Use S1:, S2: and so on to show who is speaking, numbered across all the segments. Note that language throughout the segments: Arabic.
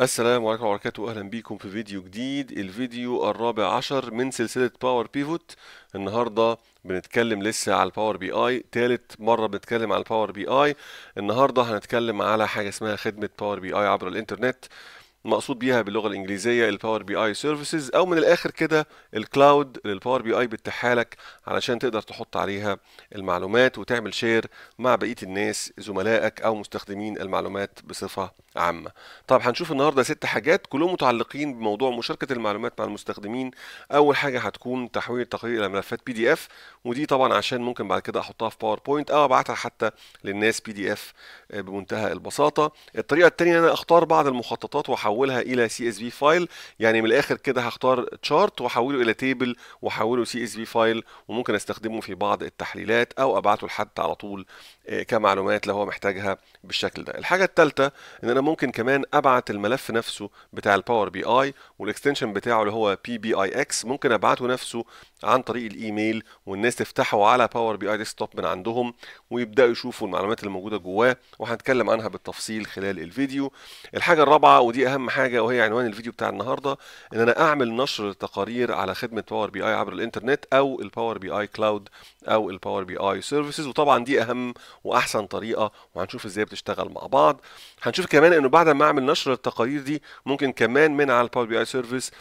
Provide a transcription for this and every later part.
S1: السلام عليكم ورحمة الله وبركاته أهلا بيكم في فيديو جديد الفيديو الرابع عشر من سلسلة باور بيفوت النهاردة بنتكلم لسه على الباور بي اي تالت مرة بنتكلم على الباور بي اي النهاردة هنتكلم على حاجة اسمها خدمة باور بي اي عبر الانترنت مقصود بيها باللغه الانجليزيه الباور بي اي سيرفيسز او من الاخر كده الكلاود للباور بي اي بتتاحها لك علشان تقدر تحط عليها المعلومات وتعمل شير مع بقيه الناس زملائك او مستخدمين المعلومات بصفه عامه. طب هنشوف النهارده ست حاجات كلهم متعلقين بموضوع مشاركه المعلومات مع المستخدمين. اول حاجه هتكون تحويل التقرير الى ملفات بي دي اف ودي طبعا عشان ممكن بعد كده احطها في باوربوينت او ابعتها حتى للناس بي دي اف بمنتهى البساطه. الطريقه الثانيه ان انا اختار بعض المخططات واحول احولها الى سي اس في فايل يعني من الاخر كده هختار تشارت واحوله الى تيبل واحوله سي اس في فايل وممكن استخدمه في بعض التحليلات او ابعته لحد على طول آه، كمعلومات لو هو محتاجها بالشكل ده الحاجه الثالثه ان انا ممكن كمان ابعت الملف نفسه بتاع الباور بي اي والاكستنشن بتاعه اللي هو بي بي اي اكس ممكن ابعته نفسه عن طريق الايميل والناس تفتحه على باور بي اي ديسكتوب من عندهم ويبداوا يشوفوا المعلومات اللي موجوده جواه وهنتكلم عنها بالتفصيل خلال الفيديو الحاجه الرابعه ودي اهم حاجه وهي عنوان الفيديو بتاع النهارده ان انا اعمل نشر تقارير على خدمه باور بي اي عبر الانترنت او الباور بي اي كلاود او الباور بي اي سيرفيسز وطبعا دي اهم واحسن طريقه وهنشوف ازاي بتشتغل مع بعض هنشوف كمان انه بعد ما اعمل نشر التقارير دي ممكن كمان من على الباور بي اي سيرفيس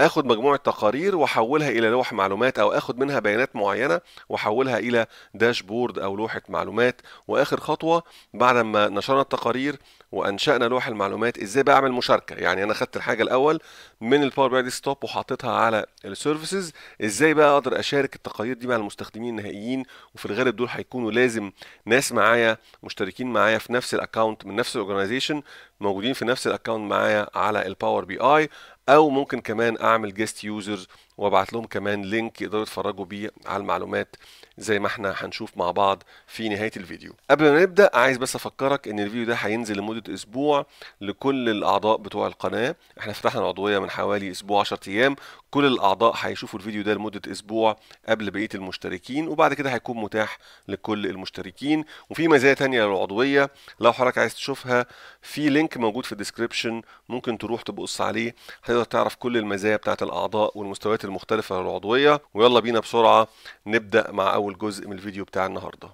S1: اخد مجموعه تقارير واحولها الى لوح معلومات او اخد منها بيانات معينه واحولها الى داشبورد او لوحه معلومات واخر خطوه بعد ما نشرنا التقارير وانشانا لوح المعلومات ازاي بعمل مشاركه يعني انا خدت الحاجه الاول من الباور بي اي ديسكتوب وحطيتها على السيرفيسز ازاي بقى اقدر اشارك التقارير دي مع المستخدمين النهائيين وفي الغالب دول هيكونوا لازم ناس معايا مشتركين معايا في نفس الاكونت من نفس الاورجنايزيشن موجودين في نفس الاكونت معايا على الباور بي اي او ممكن كمان اعمل جيست يوزرز وابعت لهم كمان لينك يقدروا يتفرجوا بيه على المعلومات زي ما احنا هنشوف مع بعض في نهايه الفيديو قبل ما نبدا عايز بس افكرك ان الفيديو ده هينزل لمده اسبوع لكل الاعضاء بتوع القناه احنا فتحنا العضويه من حوالي اسبوع 10 ايام كل الاعضاء هيشوفوا الفيديو ده لمده اسبوع قبل بقيه المشتركين وبعد كده هيكون متاح لكل المشتركين وفي مزايا تانية للعضويه لو حضرتك عايز تشوفها في لينك موجود في الديسكربشن ممكن تروح تبص عليه هتقدر تعرف كل المزايا بتاعت الاعضاء والمستويات المختلفه للعضويه ويلا بينا بسرعه نبدا مع اول أول جزء من الفيديو بتاع النهاردة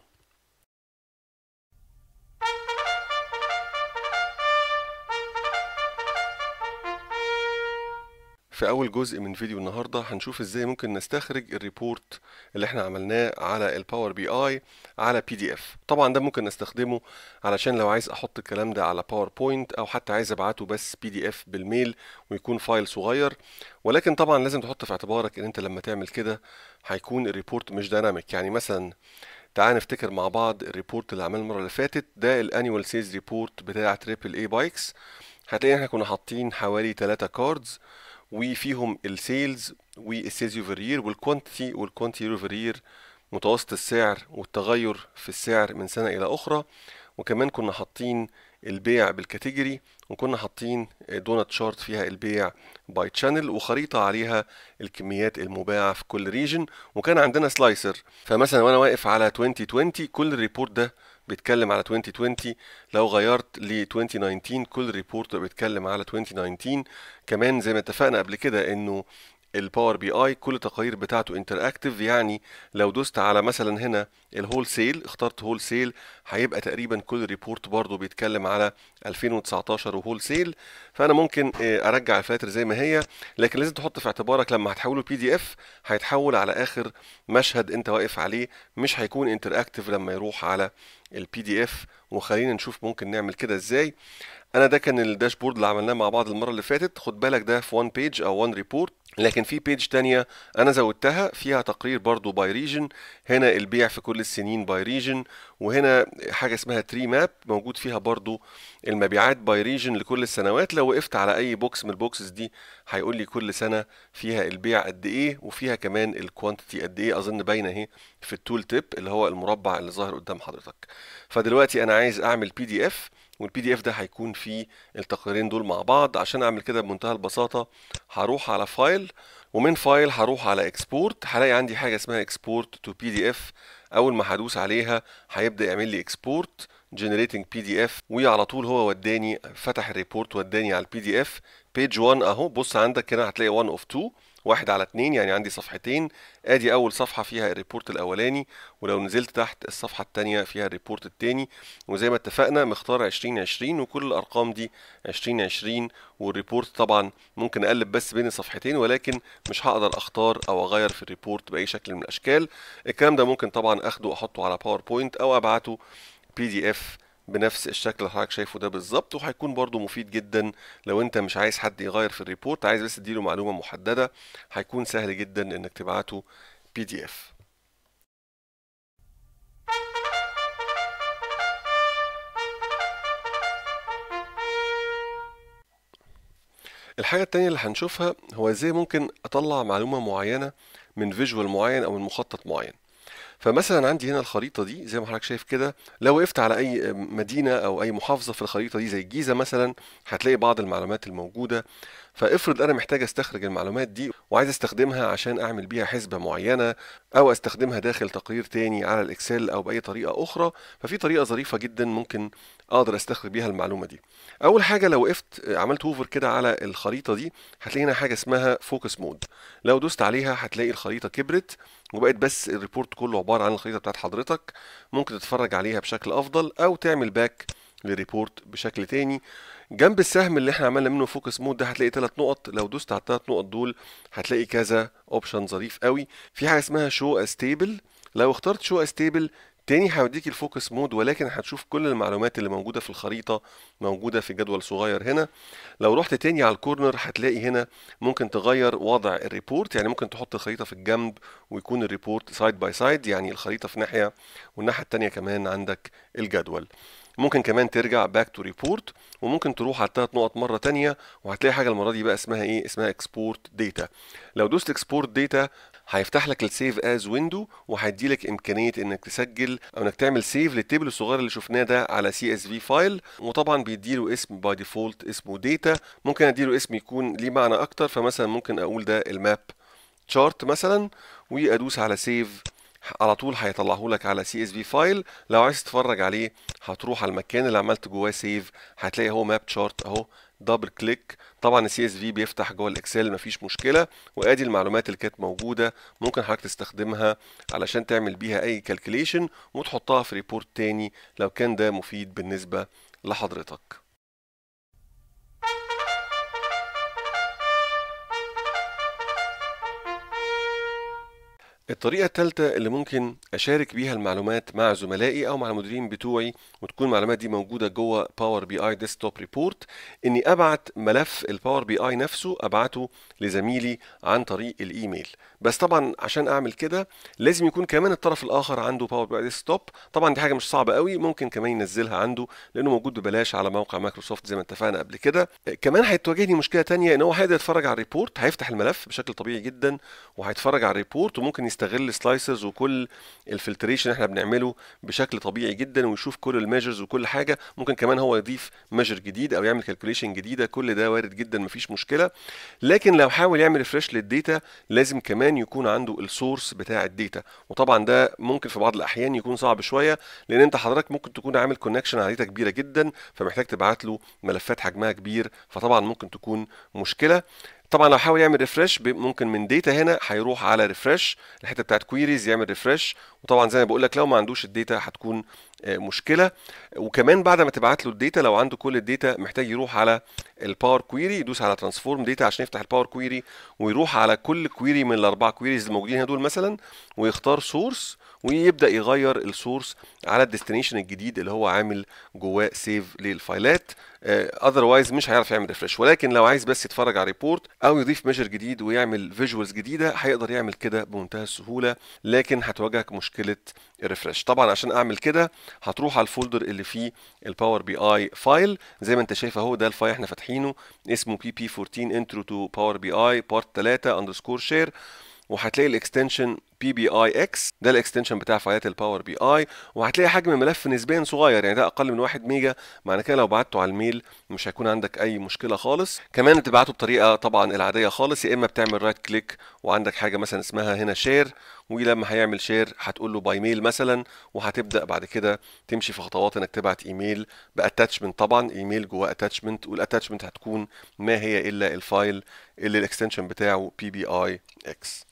S1: في أول جزء من فيديو النهاردة هنشوف إزاي ممكن نستخرج الريبورت اللي احنا عملناه على الباور بي آي على بي دي اف طبعا ده ممكن نستخدمه علشان لو عايز أحط الكلام ده على باوربوينت أو حتى عايز أبعته بس بي دي اف بالميل ويكون فايل صغير ولكن طبعا لازم تحط في اعتبارك إن أنت لما تعمل كده هيكون الريبورت مش دايناميك يعني مثلا تعال نفتكر مع بعض الريبورت اللي عملناه المرة اللي فاتت ده الانيوال سيلز ريبورت بتاع تريبل اي بايكس هتلاقي احنا كنا حاطين حوالي 3 كاردز وفيهم السيلز والسيلز اوفر يير والكوانتيتي والكوانتي اوفر يير متوسط السعر والتغير في السعر من سنة إلى أخرى وكمان كنا حاطين البيع بالكاتيجوري وكنا حاطين دونات شارت فيها البيع باي تشانل وخريطة عليها الكميات المباعة في كل ريجن وكان عندنا سلايسر فمثلا وأنا واقف على 2020 كل الريبورت ده بيتكلم على 2020 لو غيرت ل 2019 كل ريبورت بيتكلم على 2019 كمان زي ما اتفقنا قبل كده انه الباور بي اي كل التقارير بتاعته انتراكتيف يعني لو دوست على مثلا هنا الهول سيل اخترت هول سيل هيبقى تقريبا كل ريبورت برضو بيتكلم على 2019 وهول سيل فانا ممكن آه، ارجع الفلاتر زي ما هي لكن لازم تحط في اعتبارك لما هتحوله بي دي اف هيتحول على اخر مشهد انت واقف عليه مش هيكون انتراكتيف لما يروح على البي دي اف وخلينا نشوف ممكن نعمل كده ازاي انا ده كان الداشبورد اللي عملناه مع بعض المره اللي فاتت خد بالك ده في وان بيج او وان ريبورت لكن في بيج تانية انا زودتها فيها تقرير برضو باي ريجن هنا البيع في كل السنين باي ريجن وهنا حاجة اسمها تري ماب موجود فيها برضو المبيعات باي ريجن لكل السنوات لو وقفت على اي بوكس من البوكسز دي هيقول لي كل سنة فيها البيع قد ايه وفيها كمان الكوانتيتي قد ايه اظن باينة اهي في التول تيب اللي هو المربع اللي ظاهر قدام حضرتك فدلوقتي انا عايز اعمل بي دي اف والبي دي اف ده هيكون فيه التقريرين دول مع بعض عشان اعمل كده بمنتهى البساطه هروح على فايل ومن فايل هروح على اكسبورت هلاقي عندي حاجه اسمها اكسبورت تو بي دي اف اول ما هدوس عليها هيبدا يعمل لي اكسبورت جنريتنج بي دي اف وعلى طول هو وداني فتح الريبورت وداني على البي دي اف بيج 1 اهو بص عندك هنا هتلاقي 1 اوف 2 واحد على اتنين يعني عندي صفحتين ادي اول صفحه فيها الريبورت الاولاني ولو نزلت تحت الصفحه الثانيه فيها الريبورت الثاني وزي ما اتفقنا مختار 2020 وكل الارقام دي 2020 والريبورت طبعا ممكن اقلب بس بين الصفحتين ولكن مش هقدر اختار او اغير في الريبورت باي شكل من الاشكال الكلام ده ممكن طبعا اخده احطه على باوربوينت او ابعته بي دي اف بنفس الشكل اللي حضرتك شايفه ده بالظبط وهيكون برضو مفيد جدا لو انت مش عايز حد يغير في الريبورت عايز بس تديله معلومه محدده هيكون سهل جدا انك تبعته بي دي اف الحاجة التانية اللي هنشوفها هو ازاي ممكن اطلع معلومة معينة من فيجوال معين او من مخطط معين فمثلا عندي هنا الخريطه دي زي ما حضرتك شايف كده لو وقفت على اي مدينه او اي محافظه في الخريطه دي زي الجيزه مثلا هتلاقي بعض المعلومات الموجوده فافرض انا محتاج استخرج المعلومات دي وعايز استخدمها عشان اعمل بيها حسبه معينه او استخدمها داخل تقرير تاني على الاكسل او باي طريقه اخرى ففي طريقه ظريفه جدا ممكن اقدر استخرج بيها المعلومه دي اول حاجه لو وقفت عملت هوفر كده على الخريطه دي هتلاقي هنا حاجه اسمها فوكس مود لو دوست عليها هتلاقي الخريطه كبرت وبقت بس الريبورت كله عباره عن الخريطه بتاعت حضرتك ممكن تتفرج عليها بشكل افضل او تعمل باك للريبورت بشكل تاني جنب السهم اللي احنا عملنا منه فوكس مود ده هتلاقي ثلاث نقط لو دوست على الثلاث نقط دول هتلاقي كذا اوبشن ظريف قوي في حاجه اسمها شو استيبل لو اخترت شو استيبل تاني هوديك الفوكس مود ولكن هتشوف كل المعلومات اللي موجوده في الخريطه موجوده في جدول صغير هنا لو رحت تاني على الكورنر هتلاقي هنا ممكن تغير وضع الريبورت يعني ممكن تحط الخريطه في الجنب ويكون الريبورت سايد باي سايد يعني الخريطه في ناحيه والناحيه التانيه كمان عندك الجدول ممكن كمان ترجع باك تو ريبورت وممكن تروح على الثلاث نقط مره ثانيه وهتلاقي حاجه المره دي بقى اسمها ايه اسمها اكسبورت داتا لو دوست اكسبورت داتا هيفتح لك السيف از ويندو وهيدي لك امكانيه انك تسجل او انك تعمل سيف للتيبل الصغير اللي شفناه ده على سي اس في فايل وطبعا بيديله اسم باي ديفولت اسمه داتا ممكن اديله اسم يكون ليه معنى اكتر فمثلا ممكن اقول ده الماب شارت مثلا وادوس على سيف على طول هيطلعه لك على سي اس بي فايل لو عايز تتفرج عليه هتروح على المكان اللي عملت جواه سيف هتلاقي هو ماب تشارت اهو دبل كليك طبعا السي اس في بيفتح جوه الاكسل مفيش مشكله وادي المعلومات اللي كانت موجوده ممكن حضرتك تستخدمها علشان تعمل بيها اي كالكوليشن وتحطها في ريبورت تاني لو كان ده مفيد بالنسبه لحضرتك الطريقة الثالثة اللي ممكن أشارك بيها المعلومات مع زملائي أو مع المديرين بتوعي وتكون المعلومات دي موجودة جوه باور بي آي ديسكتوب ريبورت إني أبعت ملف الباور بي آي نفسه أبعته لزميلي عن طريق الإيميل بس طبعا عشان أعمل كده لازم يكون كمان الطرف الآخر عنده باور بي آي ديسكتوب طبعا دي حاجة مش صعبة قوي ممكن كمان ينزلها عنده لأنه موجود ببلاش على موقع مايكروسوفت زي ما اتفقنا قبل كده كمان هتواجهني مشكلة تانية إن هو هيقدر يتفرج على الريبورت هيفتح الملف بشكل طبيعي جدا وهيتفرج على الريبورت وممكن يستغل سلايسرز وكل الفلتريشن احنا بنعمله بشكل طبيعي جدا ويشوف كل الميجرز وكل حاجه ممكن كمان هو يضيف ميجر جديد او يعمل كالكوليشن جديده كل ده وارد جدا مفيش مشكله لكن لو حاول يعمل ريفرش للديتا لازم كمان يكون عنده السورس بتاع الداتا وطبعا ده ممكن في بعض الاحيان يكون صعب شويه لان انت حضرتك ممكن تكون عامل كونكشن على داتا كبيره جدا فمحتاج تبعت له ملفات حجمها كبير فطبعا ممكن تكون مشكله طبعا لو حاول يعمل ريفرش ممكن من داتا هنا هيروح على ريفرش الحته بتاعت كويريز يعمل ريفرش وطبعا زي ما بقول لك لو ما عندوش الداتا هتكون آه، مشكله وكمان بعد ما تبعت له الداتا لو عنده كل الداتا محتاج يروح على الباور كويري يدوس على ترانسفورم داتا عشان يفتح الباور كويري ويروح على كل كويري من الاربع كويريز الموجودين هنا دول مثلا ويختار سورس ويبدا يغير السورس على الديستنيشن الجديد اللي هو عامل جواه سيف للفايلات اذروايز مش هيعرف يعمل ريفرش ولكن لو عايز بس يتفرج على ريبورت او يضيف ميجر جديد ويعمل فيجوالز جديده هيقدر يعمل كده بمنتهى السهوله لكن هتواجهك مشكله الريفرش طبعا عشان اعمل كده هتروح على الفولدر اللي فيه الباور بي اي فايل زي ما انت شايف اهو ده الفايل احنا فاتحينه اسمه بي بي 14 انترو تو باور بي اي بارت 3 اندرسكور شير وهتلاقي الاكستنشن بي بي اي اكس ده الاكستنشن بتاع فايلات الباور بي اي وهتلاقي حجم الملف نسبيا صغير يعني ده اقل من 1 ميجا معنى كده لو بعته على الميل مش هيكون عندك اي مشكله خالص كمان بتبعته بطريقه طبعا العاديه خالص يا اما بتعمل رايت كليك وعندك حاجه مثلا اسمها هنا شير ولما هيعمل شير هتقول له باي ميل مثلا وهتبدا بعد كده تمشي في خطوات انك تبعت ايميل باتاتشمنت طبعا ايميل جواه اتاتشمنت والاتاتشمنت هتكون ما هي الا الفايل اللي الاكستنشن بتاعه بي بي اي اكس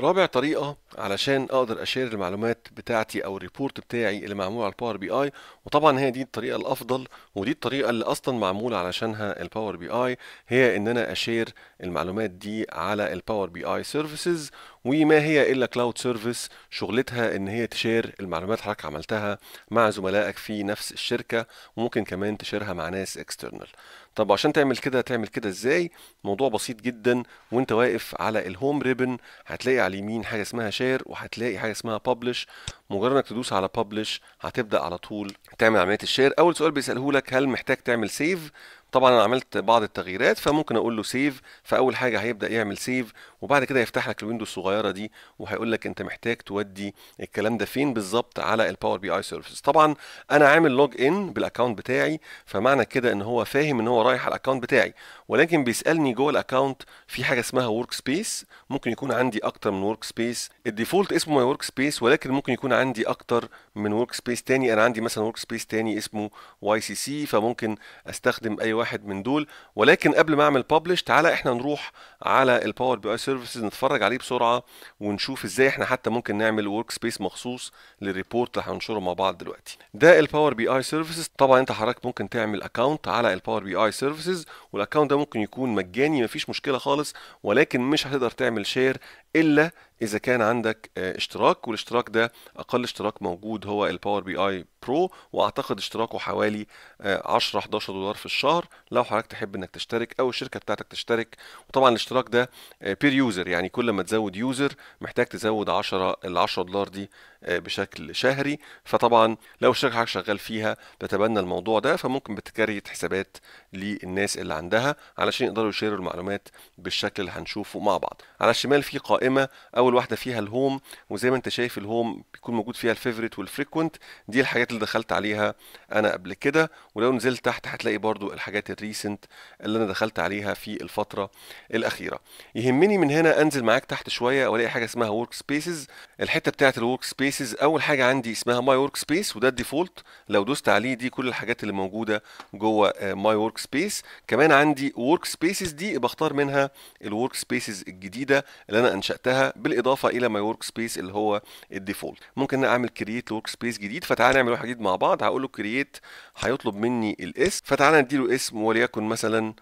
S1: رابع طريقة علشان أقدر أشير المعلومات بتاعتي أو الريبورت بتاعي اللي معمول على الباور بي آي وطبعا هي دي الطريقة الأفضل ودي الطريقة اللي أصلا معمولة علشانها الباور بي آي هي إن أنا أشير المعلومات دي على الباور بي آي سيرفيسز وما هي إلا كلاود سيرفيس شغلتها إن هي تشير المعلومات حضرتك عملتها مع زملائك في نفس الشركة وممكن كمان تشيرها مع ناس اكسترنال طب عشان تعمل كده تعمل كده ازاي موضوع بسيط جدا وانت واقف على الهوم ريبن هتلاقي على اليمين حاجه اسمها شير وهتلاقي حاجه اسمها ببلش مجرد انك تدوس على ببلش هتبدا على طول تعمل عمليه الشير اول سؤال بيساله لك هل محتاج تعمل سيف طبعا انا عملت بعض التغييرات فممكن اقول له سيف فاول حاجه هيبدا يعمل سيف وبعد كده يفتح لك الويندو الصغيره دي وهيقول لك انت محتاج تودي الكلام ده فين بالظبط على الباور بي اي سيرفيس طبعا انا عامل لوج ان بالاكونت بتاعي فمعنى كده ان هو فاهم ان هو رايح على الاكونت بتاعي ولكن بيسالني جوه الاكونت في حاجه اسمها ورك سبيس ممكن يكون عندي اكتر من ورك سبيس الديفولت اسمه ماي ورك سبيس ولكن ممكن يكون عندي اكتر من ورك سبيس تاني انا عندي مثلا ورك سبيس تاني اسمه واي سي سي فممكن استخدم اي واحد من دول ولكن قبل ما اعمل ببلش تعالى احنا نروح على الباور بي اي سيرفيسز نتفرج عليه بسرعه ونشوف ازاي احنا حتى ممكن نعمل ورك سبيس مخصوص للريبورت اللي هننشره مع بعض دلوقتي ده الباور بي اي سيرفيسز طبعا انت حضرتك ممكن تعمل اكونت على الباور بي اي سيرفيسز والاكونت ده ممكن يكون مجاني مفيش مشكله خالص ولكن مش هتقدر تعمل شير الا اذا كان عندك آه، اشتراك والاشتراك ده اقل اشتراك موجود هو الباور بي اي برو واعتقد اشتراكه حوالي 10 آه، 11 دولار في الشهر لو حضرتك تحب انك تشترك او الشركه بتاعتك تشترك وطبعا الاشتراك ده بير آه، يوزر يعني كل ما تزود يوزر محتاج تزود 10 ال 10 دولار دي بشكل شهري فطبعا لو الشركه حضرتك شغال فيها تتبنى الموضوع ده فممكن بتكريت حسابات للناس اللي عندها علشان يقدروا يشيروا المعلومات بالشكل اللي هنشوفه مع بعض على الشمال في قائمه القائمه اول واحده فيها الهوم وزي ما انت شايف الهوم بيكون موجود فيها الفيفوريت والفريكوينت دي الحاجات اللي دخلت عليها انا قبل كده ولو نزلت تحت هتلاقي برضو الحاجات الريسنت اللي انا دخلت عليها في الفتره الاخيره يهمني من هنا انزل معاك تحت شويه والاقي حاجه اسمها ورك سبيسز الحته بتاعه الورك سبيسز اول حاجه عندي اسمها ماي ورك سبيس وده الديفولت لو دوست عليه دي كل الحاجات اللي موجوده جوه ماي ورك سبيس كمان عندي ورك سبيسز دي بختار منها الورك سبيسز الجديده اللي انا انشأت انشاتها بالاضافه الى ماي ورك سبيس اللي هو الديفولت ممكن انا اعمل كرييت ورك سبيس جديد فتعالى نعمل واحد جديد مع بعض هقول له كرييت هيطلب مني الاسم فتعالى نديله اسم وليكن مثلا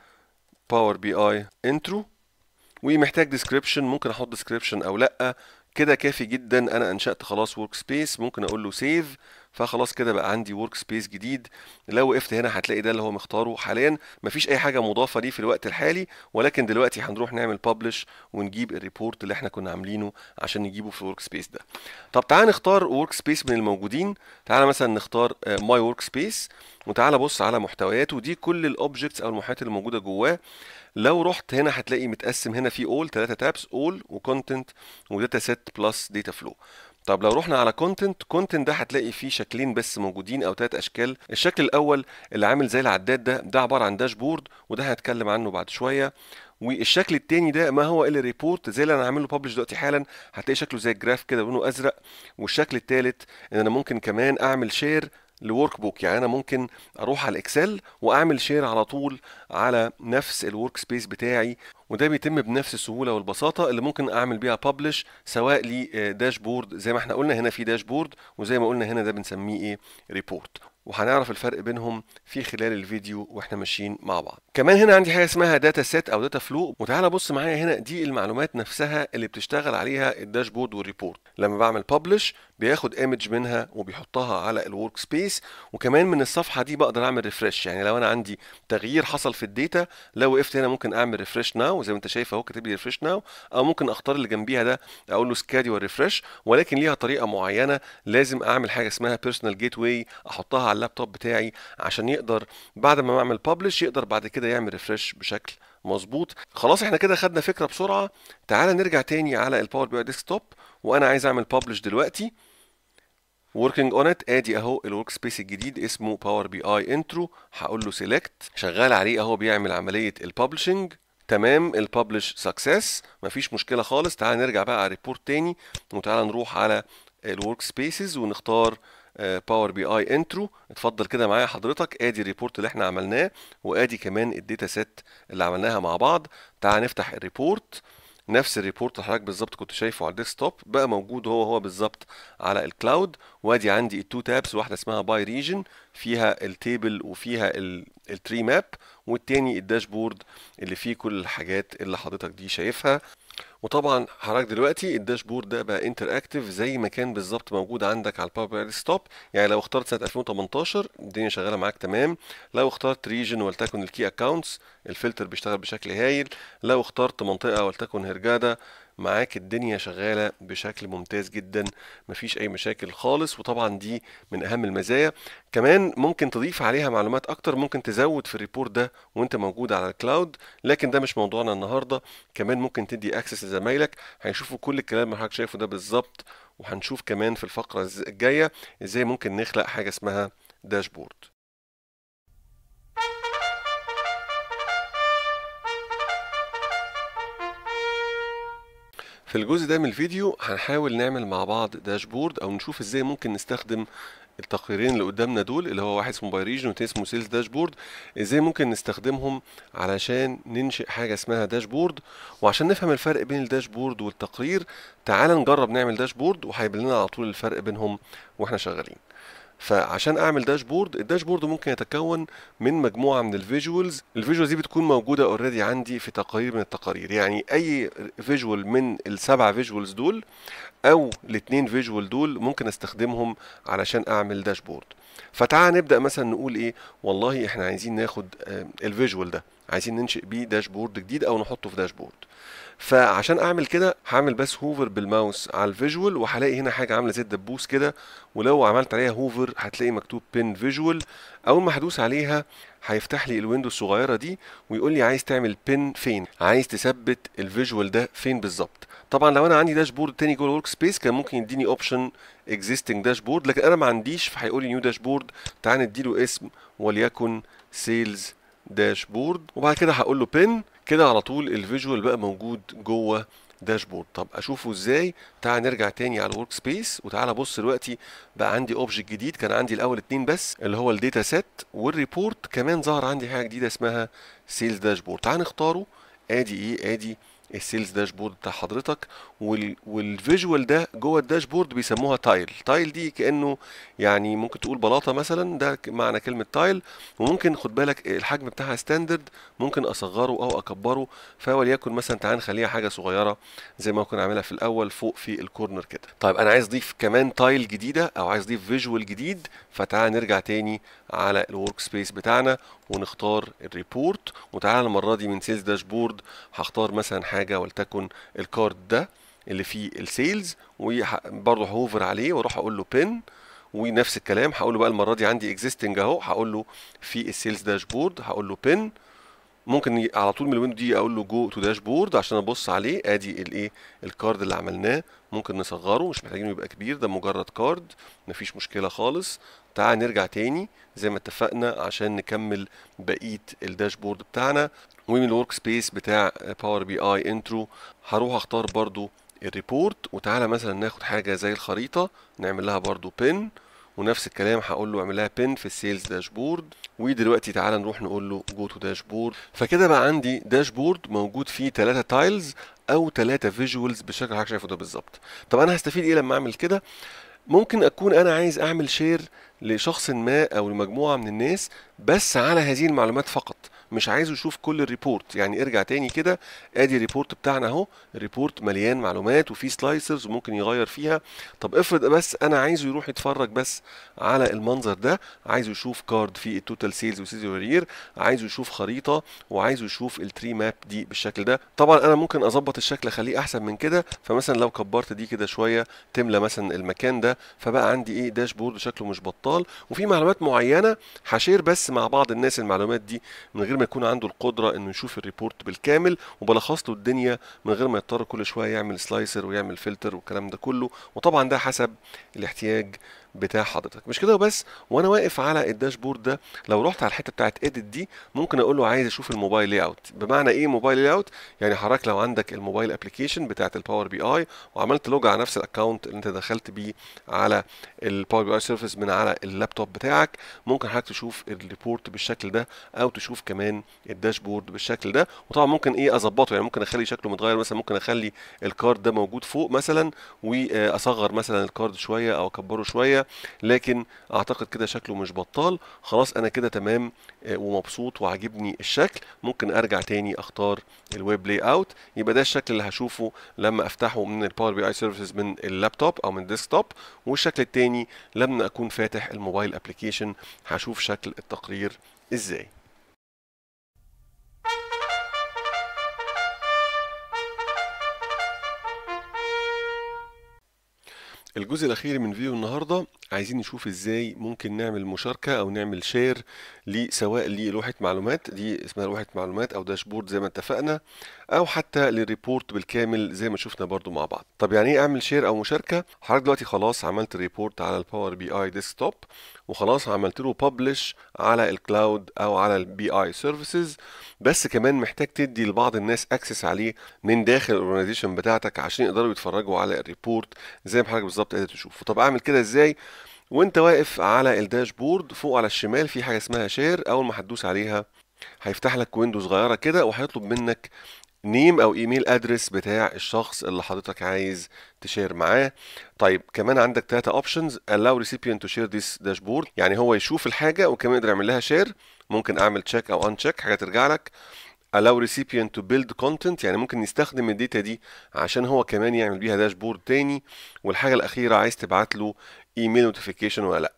S1: باور بي اي انترو ومحتاج ديسكريبشن ممكن احط ديسكريبشن او لا كده كافي جدا انا انشات خلاص ورك سبيس ممكن اقول له سيف فخلاص كده بقى عندي ورك سبيس جديد لو وقفت هنا هتلاقي ده اللي هو مختاره حاليا مفيش اي حاجه مضافه ليه في الوقت الحالي ولكن دلوقتي هنروح نعمل ببلش ونجيب الريبورت اللي احنا كنا عاملينه عشان نجيبه في الورك سبيس ده طب تعال نختار ورك سبيس من الموجودين تعال مثلا نختار ماي ورك سبيس وتعالى بص على محتوياته دي كل الاوبجكتس او المحتويات اللي موجوده جواه لو رحت هنا هتلاقي متقسم هنا في اول ثلاثه تابس اول وكونتنت وداتا سيت بلس داتا فلو طب لو رحنا على كونتنت كونتنت ده هتلاقي فيه شكلين بس موجودين او ثلاث اشكال الشكل الاول اللي عامل زي العداد ده ده عباره عن داشبورد وده هنتكلم عنه بعد شويه والشكل التاني ده ما هو الا ريبورت زي اللي انا عامله ببلش دلوقتي حالا هتلاقي شكله زي الجراف كده لونه ازرق والشكل التالت ان انا ممكن كمان اعمل شير لورك بوك يعني انا ممكن اروح على الاكسل واعمل شير على طول على نفس الورك سبيس بتاعي وده بيتم بنفس السهوله والبساطه اللي ممكن اعمل بيها ببلش سواء لداشبورد آه، زي ما احنا قلنا هنا في داشبورد وزي ما قلنا هنا ده بنسميه ايه ريبورت وهنعرف الفرق بينهم في خلال الفيديو واحنا ماشيين مع بعض كمان هنا عندي حاجه اسمها داتا سيت او داتا فلو وتعالى بص معايا هنا دي المعلومات نفسها اللي بتشتغل عليها الداشبورد والريبورت لما بعمل ببلش بياخد ايمج منها وبيحطها على الورك سبيس وكمان من الصفحه دي بقدر اعمل ريفرش يعني لو انا عندي تغيير حصل في الداتا لو وقفت هنا ممكن اعمل ريفرش ناو زي ما انت شايف اهو كاتب لي ريفرش ناو او ممكن اختار اللي جنبيها ده اقول له سكادول ريفرش ولكن ليها طريقه معينه لازم اعمل حاجه اسمها بيرسونال جيت واي احطها على اللابتوب بتاعي عشان يقدر بعد ما اعمل ببلش يقدر بعد كده يعمل ريفرش بشكل مظبوط خلاص احنا كده خدنا فكره بسرعه تعالى نرجع تاني على الباور بي اي ديسكتوب وانا عايز اعمل ببلش دلوقتي working on it ادي اهو الورك سبيس الجديد اسمه باور بي اي انترو هقول له سيلكت شغال عليه اهو بيعمل عمليه الببلشنج تمام الببلش سكسس مفيش مشكله خالص تعال نرجع بقى على الريبورت تاني وتعال نروح على الورك سبيسز ونختار باور بي اي انترو اتفضل كده معايا حضرتك ادي الريبورت اللي احنا عملناه وادي كمان الداتا سيت اللي عملناها مع بعض تعال نفتح الريبورت نفس الريبورت اللي حضرتك بالظبط كنت شايفه على الديسكتوب بقى موجود هو هو بالظبط على الكلاود وادي عندي التو تابس واحده اسمها باي ريجن فيها التيبل وفيها التري ماب والتاني الداشبورد اللي فيه كل الحاجات اللي حضرتك دي شايفها وطبعا حضرتك دلوقتي الداشبورد ده بقى انتر اكتف زي ما كان بالظبط موجود عندك على الباور بي ستوب يعني لو اخترت سنه 2018 الدنيا شغاله معاك تمام لو اخترت ريجن ولتكن الكي اكونتس الفلتر بيشتغل بشكل هايل لو اخترت منطقه ولتكن هرجاده معاك الدنيا شغاله بشكل ممتاز جدا مفيش اي مشاكل خالص وطبعا دي من اهم المزايا كمان ممكن تضيف عليها معلومات اكتر ممكن تزود في الريبورت ده وانت موجود على الكلاود لكن ده مش موضوعنا النهارده كمان ممكن تدي اكسس لزمايلك هيشوفوا كل الكلام اللي حضرتك شايفه ده بالظبط وهنشوف كمان في الفقره الجايه ازاي ممكن نخلق حاجه اسمها داشبورد في الجزء ده من الفيديو هنحاول نعمل مع بعض داشبورد او نشوف ازاي ممكن نستخدم التقريرين اللي قدامنا دول اللي هو واحد اسمه باي ريجن والتاني اسمه سيلز داشبورد ازاي ممكن نستخدمهم علشان ننشئ حاجه اسمها داشبورد وعشان نفهم الفرق بين الداشبورد والتقرير تعال نجرب نعمل داشبورد وهيبان لنا على طول الفرق بينهم واحنا شغالين فعشان اعمل داشبورد الداشبورد ممكن يتكون من مجموعه من الفيجوالز الفيجوالز دي بتكون موجوده اوريدي عندي في تقارير من التقارير يعني اي فيجوال من السبع فيجوالز دول او الاثنين فيجوال دول ممكن استخدمهم علشان اعمل داشبورد فتعال نبدا مثلا نقول ايه والله احنا عايزين ناخد آه، الفيجوال ده عايزين ننشئ بيه داشبورد جديد او نحطه في داشبورد فعشان اعمل كده هعمل بس هوفر بالماوس على الفيجوال وهلاقي هنا حاجه عامله زي الدبوس كده ولو عملت عليها هوفر هتلاقي مكتوب بين فيجوال اول ما هدوس عليها هيفتح لي الويندو الصغيره دي ويقول لي عايز تعمل بين فين عايز تثبت الفيجوال ده فين بالظبط طبعا لو انا عندي داشبورد تاني جوه الورك سبيس كان ممكن يديني اوبشن اكزيستنج داشبورد لكن انا ما عنديش فهيقول لي نيو داشبورد تعال نديله اسم وليكن سيلز داشبورد وبعد كده هقول له بين كده على طول الفيجوال بقى موجود جوه داشبورد طب اشوفه ازاي تعال نرجع تاني على الورك سبيس وتعال بص دلوقتي بقى عندي اوبجكت جديد كان عندي الاول اتنين بس اللي هو الداتا سيت والريبورت كمان ظهر عندي حاجه جديده اسمها سيلز داشبورد تعال نختاره ادي ايه ادي السيلز داشبورد بتاع حضرتك والفيجوال ده جوه الداشبورد بيسموها تايل تايل دي كانه يعني ممكن تقول بلاطه مثلا ده معنى كلمه تايل وممكن خد بالك الحجم بتاعها ستاندرد ممكن اصغره او اكبره فوليكن مثلا تعال نخليها حاجه صغيره زي ما كنا عاملها في الاول فوق في الكورنر كده طيب انا عايز اضيف كمان تايل جديده او عايز اضيف فيجوال جديد فتعال نرجع تاني على الورك سبيس بتاعنا ونختار الريبورت وتعالى المره دي من سيلز داشبورد هختار مثلا حاجه حاجه ولتكن الكارد ده اللي فيه السيلز وبرضه هوفر عليه واروح اقول له بن ونفس الكلام هقول له بقى المره دي عندي اكزيستنج اهو هقول له في السيلز داشبورد هقول له بن ممكن على طول من الويندو دي اقول له جو تو داشبورد عشان ابص عليه ادي الايه الكارد اللي عملناه ممكن نصغره مش محتاجينه يبقى كبير ده مجرد كارد مفيش مشكله خالص تعال نرجع تاني زي ما اتفقنا عشان نكمل بقيه الداشبورد بتاعنا ومن الورك سبيس بتاع باور بي اي انترو هروح اختار برضو الريبورت وتعالى مثلا ناخد حاجه زي الخريطه نعمل لها برضو بن ونفس الكلام هقول له اعمل لها بن في السيلز داشبورد ودلوقتي تعالى نروح نقول له جو تو داشبورد فكده بقى عندي داشبورد موجود فيه ثلاثه تايلز او ثلاثه فيجوالز بالشكل اللي حضرتك شايفه ده بالظبط طب انا هستفيد ايه لما اعمل كده ممكن اكون انا عايز اعمل شير لشخص ما أو لمجموعة من الناس بس على هذه المعلومات فقط مش عايزه يشوف كل الريبورت يعني ارجع تاني كده ادي الريبورت بتاعنا اهو الريبورت مليان معلومات وفي سلايسرز وممكن يغير فيها طب افرض بس انا عايزه يروح يتفرج بس على المنظر ده عايزه يشوف كارد في التوتال سيلز وسيزون يير عايزه يشوف خريطه وعايزه يشوف التري ماب دي بالشكل ده طبعا انا ممكن اظبط الشكل اخليه احسن من كده فمثلا لو كبرت دي كده شويه تملى مثلا المكان ده فبقى عندي ايه داشبورد شكله مش بطال وفي معلومات معينه هشير بس مع بعض الناس المعلومات دي من غير ما يكون عنده القدره انه يشوف الريبورت بالكامل وبلخص له الدنيا من غير ما يضطر كل شويه يعمل سلايسر ويعمل فلتر والكلام ده كله وطبعا ده حسب الاحتياج بتاع حضرتك مش كده وبس وانا واقف على الداشبورد ده لو رحت على الحته بتاعت اديت دي ممكن اقول له عايز اشوف الموبايل لاي اوت بمعنى ايه موبايل لاي اوت يعني حضرتك لو عندك الموبايل ابلكيشن بتاعت الباور بي اي وعملت لوج على نفس الاكونت اللي انت دخلت بيه على الباور بي اي سيرفيس من على اللابتوب بتاعك ممكن حضرتك تشوف الريبورت بالشكل ده او تشوف كمان الداشبورد بالشكل ده وطبعا ممكن ايه اظبطه يعني ممكن اخلي شكله متغير مثلا ممكن اخلي الكارد ده موجود فوق مثلا واصغر مثلا الكارد شويه او اكبره شويه لكن اعتقد كده شكله مش بطال خلاص انا كده تمام آه، ومبسوط وعاجبني الشكل ممكن ارجع تاني اختار الويب لاي اوت يبقى ده الشكل اللي هشوفه لما افتحه من الباور بي اي سيرفيسز من اللابتوب او من الديسكتوب والشكل التاني لما اكون فاتح الموبايل ابلكيشن هشوف شكل التقرير ازاي الجزء الاخير من فيديو النهارده عايزين نشوف ازاي ممكن نعمل مشاركة او نعمل شير سواء للوحة معلومات دي اسمها لوحة معلومات او داشبورد زي ما اتفقنا او حتى للريبورت بالكامل زي ما شفنا برضو مع بعض طب يعني ايه اعمل شير او مشاركة حضرتك دلوقتي خلاص عملت ريبورت على الباور بي اي ديسكتوب وخلاص عملت له ببلش على الكلاود او على البي اي سيرفيسز بس كمان محتاج تدي لبعض الناس اكسس عليه من داخل الاورجنايزيشن بتاعتك عشان يقدروا يتفرجوا على الريبورت زي ما حضرتك بالظبط قادر تشوف طب اعمل كده ازاي وانت واقف على الداشبورد فوق على الشمال في حاجه اسمها شير اول ما هتدوس عليها هيفتح لك ويندو صغيره كده وهيطلب منك نيم او ايميل ادرس بتاع الشخص اللي حضرتك عايز تشير معاه طيب كمان عندك ثلاثه اوبشنز allow recipient to share this dashboard يعني هو يشوف الحاجه وكمان يقدر يعمل لها شير ممكن اعمل تشيك او ان تشيك حاجه ترجع لك allow recipient to build content يعني ممكن نستخدم الداتا دي عشان هو كمان يعمل بيها داشبورد تاني والحاجة الأخيرة عايز تبعت له ايميل نوتيفيكيشن ولا لأ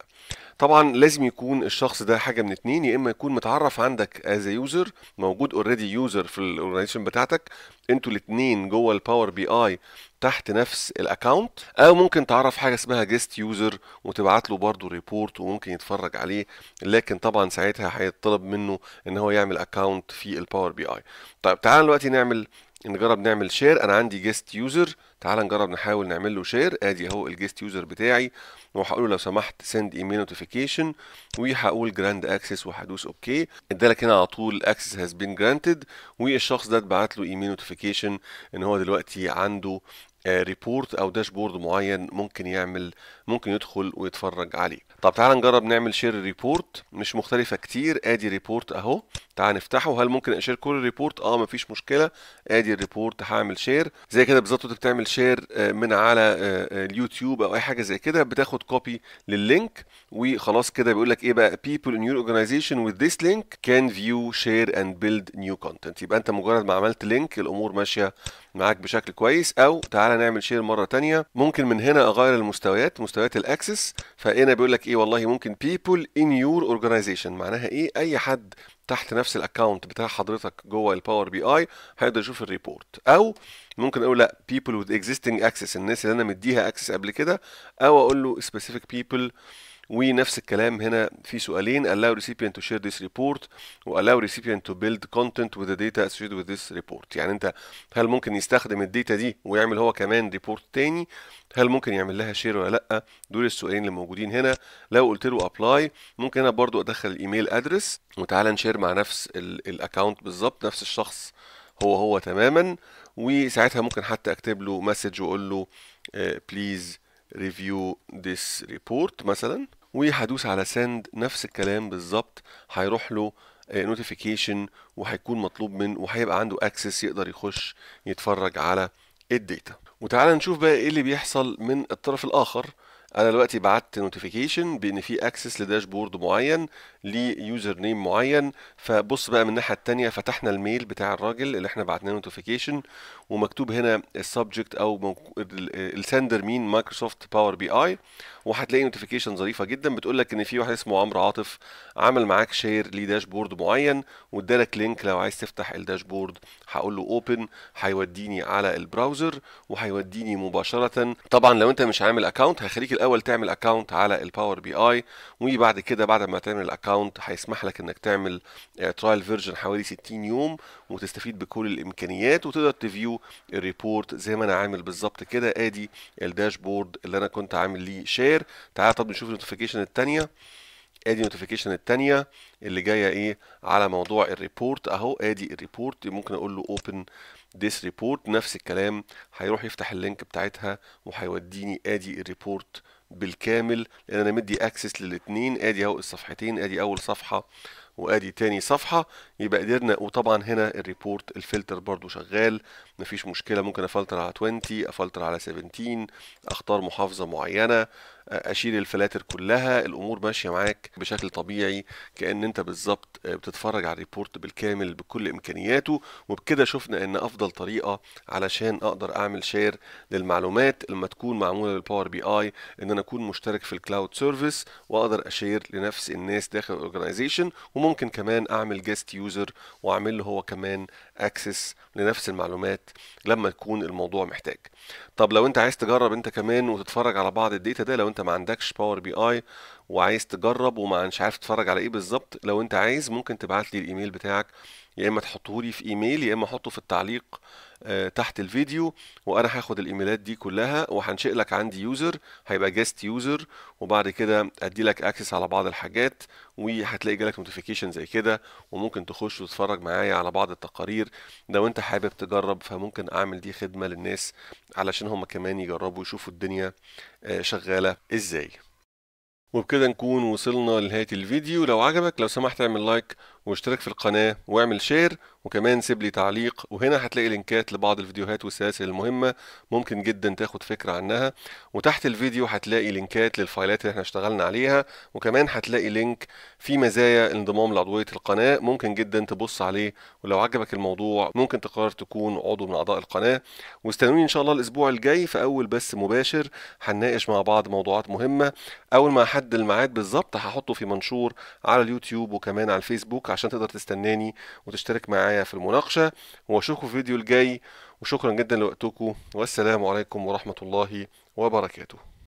S1: طبعا لازم يكون الشخص ده حاجه من اتنين يا اما يكون متعرف عندك از يوزر موجود اوريدي يوزر في الاورجانيزيشن بتاعتك انتوا الاتنين جوه الباور بي اي تحت نفس الاكونت او ممكن تعرف حاجه اسمها جيست يوزر وتبعت له برضه ريبورت وممكن يتفرج عليه لكن طبعا ساعتها هيتطلب منه ان هو يعمل اكونت في الباور بي اي طيب تعال دلوقتي نعمل نجرب نعمل شير انا عندي جيست يوزر تعال نجرب نحاول نعمل له شير ادي اهو الجيست يوزر بتاعي وهقول له لو سمحت سند ايميل نوتيفيكيشن وهقول جراند اكسس وهدوس اوكي ادالك هنا على طول اكسس هاز بين جرانتد والشخص ده اتبعت له ايميل نوتيفيكيشن ان هو دلوقتي عنده ريبورت آه, او داشبورد معين ممكن يعمل ممكن يدخل ويتفرج عليه طب تعال نجرب نعمل شير ريبورت مش مختلفة كتير ادي ريبورت اهو تعال نفتحه هل ممكن اشير كل الريبورت اه مفيش مشكلة ادي الريبورت هعمل شير زي كده بالظبط انت بتعمل شير آه، من على آه، آه، اليوتيوب او اي حاجة زي كده بتاخد كوبي لللينك وخلاص كده بيقول لك ايه بقى people in your organization with this link can view share and build new content يبقى انت مجرد ما عملت لينك الامور ماشية معاك بشكل كويس او تعالى نعمل شير مرة تانية ممكن من هنا اغير المستويات مستويات الاكسس فهنا بيقول لك ايه والله ممكن people in your organization معناها ايه اي حد تحت نفس الاكونت بتاع حضرتك جوه الباور بي اي هيقدر يشوف الريبورت او ممكن اقول لا people with existing access الناس اللي انا مديها access قبل كده او اقول له specific people ونفس الكلام هنا في سؤالين allow recipient to share this report و allow recipient to build content with the data associated with this report يعني انت هل ممكن يستخدم الداتا دي ويعمل هو كمان ريبورت تاني هل ممكن يعمل لها شير ولا لا دول السؤالين اللي موجودين هنا لو قلت له ابلاي ممكن انا برضو ادخل الايميل ادرس وتعالى نشير مع نفس الاكونت بالظبط نفس الشخص هو هو تماما وساعتها ممكن حتى اكتب له مسج واقول له بليز ريفيو ذس ريبورت مثلا وهدوس على سند نفس الكلام بالظبط هيروح له نوتيفيكيشن آه، وهيكون مطلوب منه وهيبقى عنده اكسس يقدر يخش يتفرج على الداتا وتعالى نشوف بقى ايه اللي بيحصل من الطرف الاخر انا دلوقتي بعت نوتيفيكيشن بان في اكسس لداشبورد معين ليوزر نيم معين فبص بقى من الناحيه الثانيه فتحنا الميل بتاع الراجل اللي احنا بعتنا له نوتيفيكيشن ومكتوب هنا السبجكت او السندر مين مايكروسوفت باور بي اي وهتلاقي نوتيفيكيشن ظريفه جدا بتقول لك ان في واحد اسمه عمرو عاطف عمل معاك شير لداشبورد معين وادالك لينك لو عايز تفتح الداشبورد هقول له اوبن هيوديني على البراوزر وهيوديني مباشره طبعا لو انت مش عامل اكونت هيخليك الاول تعمل اكونت على الباور بي اي وبعد كده بعد ما تعمل الاكونت اكونت هيسمح لك انك تعمل ترايل آه، فيرجن حوالي 60 يوم وتستفيد بكل الامكانيات وتقدر تفيو الريبورت زي ما انا عامل بالظبط كده ادي الداشبورد اللي انا كنت عامل ليه شير تعال طب نشوف النوتيفيكيشن الثانيه ادي النوتيفيكيشن الثانيه اللي جايه ايه على موضوع الريبورت اهو ادي الريبورت ممكن اقول له اوبن ذيس ريبورت نفس الكلام هيروح يفتح اللينك بتاعتها وهيوديني ادي الريبورت بالكامل لان انا مدي اكسس للاثنين ادي اهو الصفحتين ادي اول صفحه وادي تاني صفحه يبقى قدرنا وطبعا هنا الريبورت الفلتر برضو شغال مفيش مشكله ممكن افلتر على 20 افلتر على 17 اختار محافظه معينه اشيل الفلاتر كلها الامور ماشيه معاك بشكل طبيعي كان انت بالظبط آه، بتتفرج على الريبورت بالكامل بكل امكانياته وبكده شفنا ان افضل طريقه علشان اقدر اعمل شير للمعلومات لما تكون معموله للباور بي اي ان انا اكون مشترك في الكلاود سيرفيس واقدر اشير لنفس الناس داخل الاورجنايزيشن وممكن كمان اعمل جيست يوزر واعمل له هو كمان اكسس لنفس المعلومات لما يكون الموضوع محتاج طب لو انت عايز تجرب انت كمان وتتفرج على بعض الداتا ده لو انت ما عندكش باور بي اي وعايز تجرب وما عارف تتفرج على ايه بالظبط لو انت عايز ممكن تبعت لي الايميل بتاعك يا اما تحطوه في ايميل يا اما احطه في التعليق آه، تحت الفيديو وانا هاخد الايميلات دي كلها وهنشئ لك عندي يوزر هيبقى جيست يوزر وبعد كده ادي لك اكسس على بعض الحاجات وهتلاقي جالك نوتيفيكيشن زي كده وممكن تخش وتتفرج معايا على بعض التقارير لو انت حابب تجرب فممكن اعمل دي خدمه للناس علشان هم كمان يجربوا يشوفوا الدنيا آه، شغاله ازاي وبكده نكون وصلنا لنهايه الفيديو لو عجبك لو سمحت اعمل لايك واشترك في القناة واعمل شير وكمان سيب لي تعليق وهنا هتلاقي لينكات لبعض الفيديوهات والسلاسل المهمة ممكن جدا تاخد فكرة عنها وتحت الفيديو هتلاقي لينكات للفايلات اللي احنا اشتغلنا عليها وكمان هتلاقي لينك في مزايا انضمام لعضوية القناة ممكن جدا تبص عليه ولو عجبك الموضوع ممكن تقرر تكون عضو من أعضاء القناة واستنوني إن شاء الله الأسبوع الجاي في أول بث مباشر هنناقش مع بعض موضوعات مهمة أول ما أحدد الميعاد بالظبط هحطه في منشور على اليوتيوب وكمان على الفيسبوك عشان تقدر تستناني وتشترك معايا في المناقشة واشوفكم في الفيديو الجاي وشكرا جدا لوقتكم والسلام عليكم ورحمة الله وبركاته